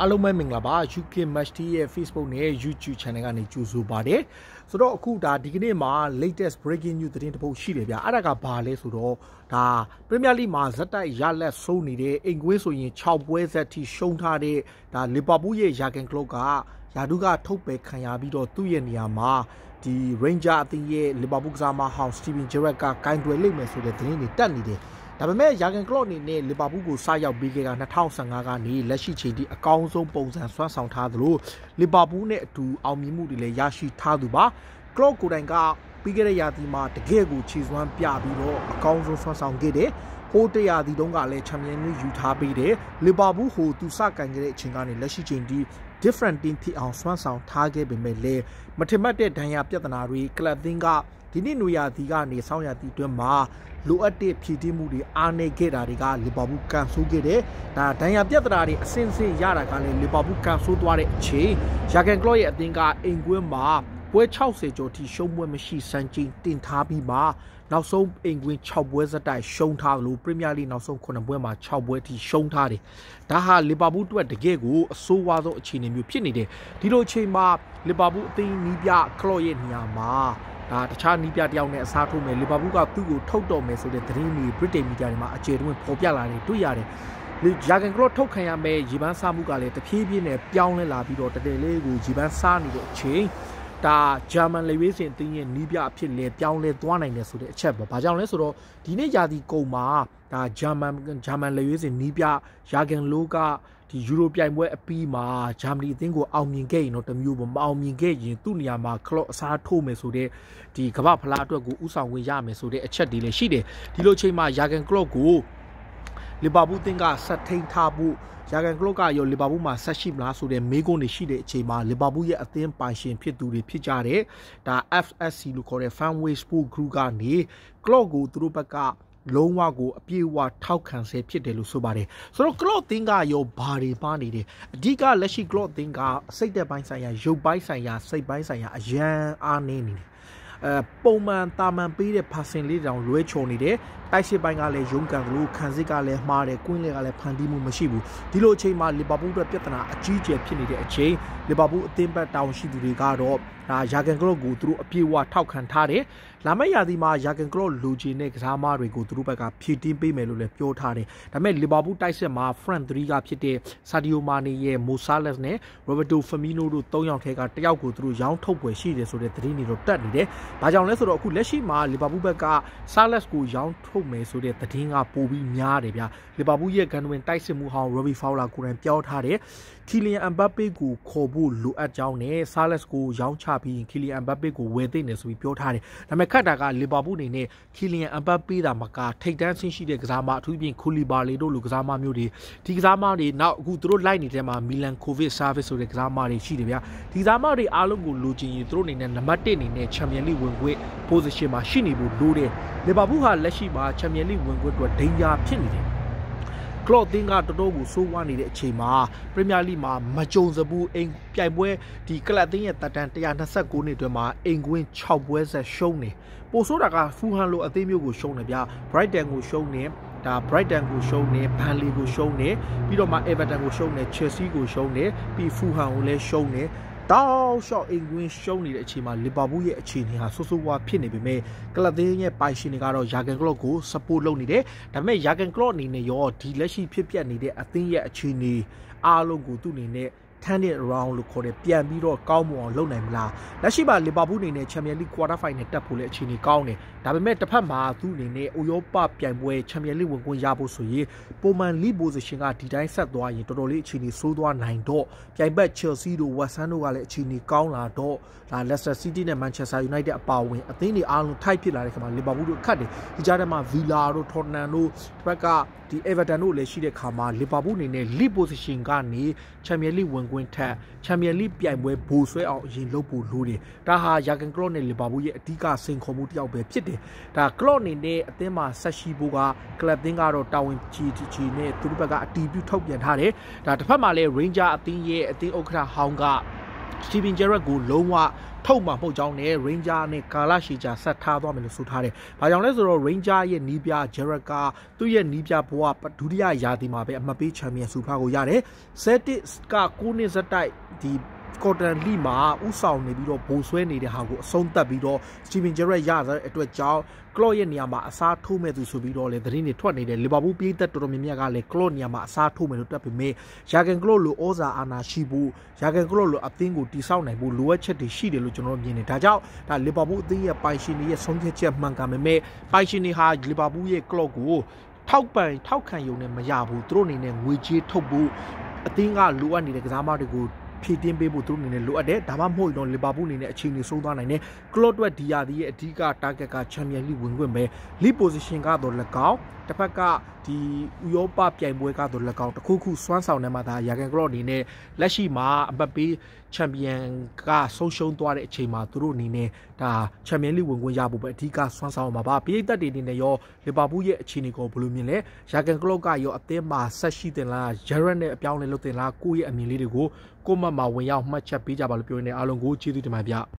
အားလုံးပဲမင်္ဂလာပါ UK Match Day ရဲ့ Facebook နဲ့ YouTube Channel ကနေကြိုဆိုပါတယ်ဆိုတော့အခုဒါဒီကနေ့မှာ latest breaking news သတင်းတစ်ပုဒ်ရှိတယ်ဗျအဲ့ဒါကဘာလဲဆိုတော့ဒါ Premier League မှာဇက်တိုက်ရလက်ဆုံးနေတဲ့အိမ်ကွေးဆိုရင်6ပွဲဆက်ထိရှုံးထားတဲ့ဒါ Liverpool ရဲ့ Jurgen Klopp ကယာဒုကထုတ်ပယ်ခံရပြီးတော့သူ့ရဲ့နေရာမှာဒီ Ranger အသင်းရဲ့ Liverpool ကစားမဟောင်း Steven Gerrard ကဂိုင်တွယ်လိမ့်မယ်ဆိုတဲ့သတင်းတွေတက်နေတယ်ဒါပေမဲ့ယာဂန်ကလော့အနေနဲ့လီဗာပူးကိုစရောက်ပြီးခဲ့တာ2015ကနေလက်ရှိချိန်ထိအကောင်းဆုံးပုံစံဆွမ်းဆောင်ထားသလိုလီဗာပူးနဲ့အတူအောင်မြင်မှုတွေလည်းရရှိထားသူပါကလော့ကိုယ်တိုင်ကပြီးခဲ့တဲ့ရာသီမှာတကယ့်ကိုခြေစွမ်းပြပြီးတော့အကောင်းဆုံးဆွမ်းဆောင်ခဲ့တယ်ဟိုးတရာဒီတုန်းကလည်းချန်ပီယံလိယူထားပေးတယ်လီဗာပူးဟိုသူစကန်ခဲ့တဲ့အချိန်ကနေလက်ရှိချိန်ထိ different team ဖြစ်အောင်ဆွမ်းဆောင်ထားခဲ့ပေမဲ့လည်းမထင်မှတ်တဲ့ဒဏ်ရာပြဿနာတွေကလပ်သင်းကဒီနှစ်နွေရာသီကနေဆောင်းရာသီအတွင်းမှာလိုအပ်တဲ့ဖြည့်တင်းမှုတွေအားနည်းခဲ့တာတွေကလီဗာပူးကန်ဆိုးခဲ့တယ်။ဒါဒဏ်ရာပြဿနာတွေအစင်းစင်းရတာကလည်းလီဗာပူးကန်ဆိုးသွားတဲ့အချိန်ရာဂန်ကလော့ရဲ့အသင်းကအိမ်ကွင်းမှာပွဲ60ကျော်ထိရှုံးပွဲမရှိစံချိန်တင်ထားပြီးမှနောက်ဆုံးအိမ်ကွင်း6ပွဲစတိုက်ရှုံးထားလို့ပရီးမီးယားလိနောက်ဆုံး9ပွဲမှာ6ပွဲထိရှုံးထားတယ်။ဒါဟာလီဗာပူးအတွက်တကယ့်ကိုအဆိုးဝါးဆုံးအခြေအနေမျိုးဖြစ်နေတယ်။ဒီလိုအချိန်မှာလီဗာပူးအသင်းနီးပြကလော့ရဲ့နေရာမှာဒါတခြားနီးပြတယောက်နဲ့အစားထိုးမယ်လီဗာပူးကသူ့ကိုထုတ်တော့မယ်ဆိုတဲ့သတင်းတွေဗြိတိန်မီဒီယာတွေမှာအခြေတွင်းပေါ်ပြလာတယ်တွေ့ရတယ်လူဂျာဂန်ကရော့ထုတ်ခံရမယ်ရေပန်းစားမှုကလည်းတဖြည်းဖြည်းနဲ့ပြောင်းလဲလာပြီးတော့တကယ်လေးကိုရေပန်းစားနေတဲ့အချိန်ဒါဂျာမန်လေဝေးစင်အသင်းရဲ့နီးပြအဖြစ်လဲပြောင်းလဲသွားနိုင်တယ်ဆိုတဲ့အချက်ပဲ။ဘာကြောင့်လဲဆိုတော့ဒီနေ့ယာတီကုံမှာဒါဂျာမန်ဂျာမန်လေဝေးစင်နီးပြယာဂန်လိုကဒီယူရိုပြိုင်ပွဲအပြီးမှာဂျာမနီအသင်းကိုအောင်မြင်ခဲ့ရင်တော့တမျိုးမအောင်မြင်ခဲ့ရင်သူ့နေရာမှာကလော့အစားထိုးမယ်ဆိုတဲ့ဒီကမ္ဘာဖလားအတွက်ကိုဥဆောင်ဝင်ရမယ်ဆိုတဲ့အချက်တွေလည်းရှိတယ်။ဒီလိုချိန်မှာယာဂန်ကလော့ကိုလီဗာပူးတင်းကဆက်ထိန်ထားဖို့ရာဂန်ကလုတ်ကရောလီဗာပူးမှာဆက်ရှိမလားဆိုတဲ့မေးခွန်းတွေရှိတဲ့အချိန်မှာလီဗာပူးရဲ့အသင်းပိုင်ရှင်ဖြစ်သူတွေဖြစ်ကြတဲ့ဒါ FSC လို့ခေါ်တဲ့ Fanway Sport Group ကနေကလော့ကိုသူတို့ဘက်ကလုံးဝကိုအပြည့်အဝထောက်ခံဆဲဖြစ်တယ်လို့ဆိုပါတယ်ဆိုတော့ cloud thing ကရောဘာတွေပါနေတယ်အဓိကလက်ရှိ cloud thing ကစိတ်သက်ပိုင်းဆိုင်ရာရုပ်ပိုင်းဆိုင်ရာစိတ်ပိုင်းဆိုင်ရာအရန်အားနေနေတယ်အဲပုံမှန်တာမန်ပေးတဲ့ passing လေးတောင်လွဲချော်နေတယ်တိုက်ရှစ်ပိုင်းကလည်းရုံးကန်လို့ခံစစ်ကလည်းမှားတယ်ကွင်းလေကလည်းဖန်တီးမှုမရှိဘူးဒီလိုအချိန်မှာလီဗာပူးအတွက်ပြဿနာအကြီးအကျယ်ဖြစ်နေတဲ့အချိန်လီဗာပူးအသင်းဘက်တောင်ရှိသူတွေကတော့ဒါယာဂန်ကလော့ကိုသူတို့အပြည့်အဝထောက်ခံထားတယ်လာမယ့်ရာသီမှာယာဂန်ကလော့လူဂျီနဲ့ကစားမတွေကိုသူတို့ဘက်ကဖြည့်တင်းပေးမယ်လို့လည်းပြောထားတယ်။ဒါပေမဲ့လီဗာပူးတိုက်စစ်မှာ front 3ကဖြစ်တဲ့ဆာဒီယိုမာနီရဲ့မိုဆာလက်နဲ့ရောဘတ်တိုဖမီနိုတို့၃ယောက်ထဲကတယောက်ကိုသူတို့ရောင်းထုတ်ပွဲရှိတယ်ဆိုတဲ့သတင်းတွေတော့တက်နေတယ်။ဒါကြောင့်လဲဆိုတော့အခုလက်ရှိမှာလီဗာပူးဘက်ကဆာလက်ကိုရောင်းထုတ်မယ်ဆိုတဲ့သတင်းကပိုပြီးများတယ်ဗျ။လီဗာပူးရဲ့ကန်ဝင်တိုက်စစ်မှုဟောင်းရောဘီဖောက်လာကိုယ်တိုင်ပြောထားတယ်။ခီလီယန်အမ်ဘပ်ပေကိုခေါ်ဖို့လိုအပ်ကြောင်းနဲ့ဆာလက်ကိုရောင်းချပြီးခီလီယန်အမ်ဘပ်ပေကိုဝယ်သိမ့်တယ်ဆိုပြီးပြောထားတယ်။ဒါပေမဲ့ခတ်တာကလီဗာပူးအနေနဲ့ခီလီယန်အမ်ဘပ်ပေးတာမကထိတ်တန်းဆင်းရှိတဲ့ကစားမအထူးဖြင့်ခူလီဘာလီတို့လူကစားမမျိုးတွေဒီကစားမတွေနောက်အခုသူတို့လိုက်နေတဲ့မှာမီလန်ကိုဗစ်ဆာဗစ်ဆိုတဲ့ကစားမတွေရှိတယ်ဗျာဒီကစားမတွေအားလုံးကိုလူချင်းရင်သူတို့အနေနဲ့နံပါတ်1အနေနဲ့ချန်ပီယံလိဝင်ခွင့် position မှာရှိနေဖို့လိုတယ်လီဗာပူးဟာလက်ရှိမှာချန်ပီယံလိဝင်ခွင့်အတွက်ဒိန်းဂျာဖြစ်နေတယ်ကလော့သင်းကတော်တော်ကိုဆိုးဝါးနေတဲ့အချိန်မှာပရီးမီးယားလိမှာမကြုံစဘူးအိမ်ပြိုင်ပွဲဒီကလပ်သင်းရဲ့တပ်တန်း129နှစ်အတွင်းမှာအိမ်ကွင်း6ပွဲဆက်ရှုံးနေပိုဆိုးတာကဖူဟန်လိုအသင်းမျိုးကိုရှုံးနေဗျ Brighton ကိုရှုံးနေဒါ Brighton ကိုရှုံးနေ Burnley ကိုရှုံးနေပြီးတော့မှ Everton ကိုရှုံးနေ Chelsea ကိုရှုံးနေပြီး Fulham ကိုလည်းရှုံးနေတောက်လျှောက်အင်ကွင်းရှုံးနေတဲ့အချိန်မှာလီဗာပူးရဲ့အခြေအနေဟာဆိုးဆိုးဝါးဖြစ်နေပေမဲ့ကလပ်သေးရဲ့ပိုင်ရှင်တွေကတော့ယာဂန်ကလော့ကို support လုပ်နေတယ်ဒါပေမဲ့ယာဂန်ကလော့အနေနဲ့ရောဒီလက်ရှိဖြစ်ပျက်နေတဲ့အသင်းရဲ့အခြေအနေအားလုံးကိုသူ့အနေနဲ့ turn it around လို့ခေါ်တဲ့ပြန်ပြီးတော့ကောင်းမွန်အောင်လုပ်နိုင်မလားလက်ရှိမှာလီဗာပူးအနေနဲ့ Champions League quarter final တက်ဖို့လည်းအခြေအနေကောင်းတယ်ဒါပေမဲ့တစ်ဖက်မှာသူ့အနေနဲ့ဥရောပပြိုင်ပွဲ Champions League ဝင်ခွင့်ရဖို့ဆိုရင်ပုံမှန် league position ကဒီတိုင်းဆက်သွားရင်တော်တော်လေးအခြေအနေဆိုးသွားနိုင်တော့ပြိုင်ဘက် Chelsea တို့ West Ham တို့ကလည်းအခြေအနေကောင်းလာတော့ဒါ Leicester City နဲ့ Manchester United အပါအဝင်အသင်းတွေအားလုံးထိုက်ဖြစ်လာတဲ့ခါမှာလီဗာပူးတို့အခက်တယ်ဒီကြားထဲမှာ Villa တို့ Tottenham တို့တစ်ဖက်ကဒီ Everton တို့လည်းရှိတဲ့ခါမှာလီဗာပူးအနေနဲ့ league position ကနေ Champions League ဝင်ကွင်းထက်ချန်ပီယံလိပြိုင်ပွဲဘိုဆွဲအောင်အရင်လုပ်ဖို့လိုတယ်။ဒါဟာယာကန်ကလော့နဲ့လီဗာပူးရဲ့အဓိကစိန်ခေါ်မှုတစ်ယောက်ပဲဖြစ်တယ်။ဒါကလော့အနေနဲ့အသင်းမှာဆက်ရှိဖို့ကကလပ်သင်းကတော့တာဝန်ကြီးကြီးနဲ့သူတို့ဘက်ကအတီးပြုတ်ထုတ်ပြန်ထားတယ်။ဒါတစ်ဖက်မှာလည်း Ranger အသင်းရဲ့အသင်းဥက္ကဋ္ဌဟောင်းကစတီဗင်ဂျရက်ကိုလုံးဝထုတ်မှာမဟုတ်ကြောင်းနဲ့ Ranger နဲ့ကာလာရှီချာဆက်ထားသွားမယ်လို့ဆိုထားတယ်။ဘာကြောင့်လဲဆိုတော့ Ranger ရဲ့နီးပြဂျရက်ကသူ့ရဲ့နီးပြဘဝဒုတိယရာသီမှာပဲအမှတ်ပေးချန်ပီယံဆုဖာကိုရတယ်။ဆက်တစ်က9နှစ်ဆက်တိုက်ဒီကော်တန်လီမှာဥဆောင်နေပြီးတော့ဘိုးဆွဲနေတဲ့ဟာကိုအဆုံးသတ်ပြီးတော့စတီဗင်ဂျရက်ရတဲ့အတွက်ကြောင့်ကလော့ရဲ့နေရာမှာအစားထိုးမဲ့သူဆိုပြီးတော့လေသတင်းတွေထွက်နေတယ်လီဗာပူးပြည်သက်တော်တော်များများကလည်းကလော့နေရာမှာအစားထိုးမယ်လို့တွက်ပေမဲ့ယာဂန်ကလော့လိုဩဇာအာဏာရှိဖို့ယာဂန်ကလော့လိုအသင်းကိုတိစောက်နိုင်ဖို့လိုအပ်ချက်တွေရှိတယ်လို့ကျွန်တော်မြင်နေဒါကြောင့်ဒါလီဗာပူးအသင်းရဲ့ပိုင်ရှင်တွေရဲ့ဆုံးဖြတ်ချက်မှန်ကန်ပေမဲ့ပိုင်ရှင်တွေဟာလီဗာပူးရဲ့ကလော့ကိုထောက်ပံ့ထောက်ခံရုံနဲ့မရဘူးသူတို့အနေနဲ့ငွေကြေးထုတ်ဖို့အသင်းကလိုအပ်နေတဲ့ကစားမတွေကိုဖြည့်တင်းပေးဖို့သူတို့အနေနဲ့လိုအပ်တယ်ဒါမှမဟုတ်တော့လီဗာပူးအနေနဲ့အခြေအနေဆိုးသွားနိုင်တယ်ကလော့တွက်ဒီယာဒီရဲ့အဓိက target က Champions League ဝင်ခွင့်ပဲ league position ကတော့၎င်းတစ်ဖက်ကဒီဥရောပပြိုင်ပွဲကတော့၎င်းတစ်ခုခု စွမ်းဆောင်နေမှာဒါရာဂန်ကလော့အနေနဲ့လက်ရှိမှာအပတ်ပေးချန်ပီယံကဆုံးရှုံးသွားတဲ့အချိန်မှာသူတို့အနေနဲ့ဒါချန်ပီယံလိဝင်ခွင့်ရဖို့ပဲအဓိကစွမ်းဆောင်မှာပါပရိသတ်တွေအနေနဲ့ရောလီဗာပူးရဲ့အခြေအနေကိုဘယ်လိုမြင်လဲရာဂန်ကလော့ကရောအသင်းမှာဆက်ရှိတင်လားဂျရက်နဲ့အပြောင်းလဲလုပ်တင်လားကိုယ့်ရဲ့အမြင်လေးတွေကိုကိုမမဝင်ရောက်မှတ်ချက်ပေးကြပါလို့ပြောနေအားလုံးကိုကျေးဇူးတင်ပါဗျ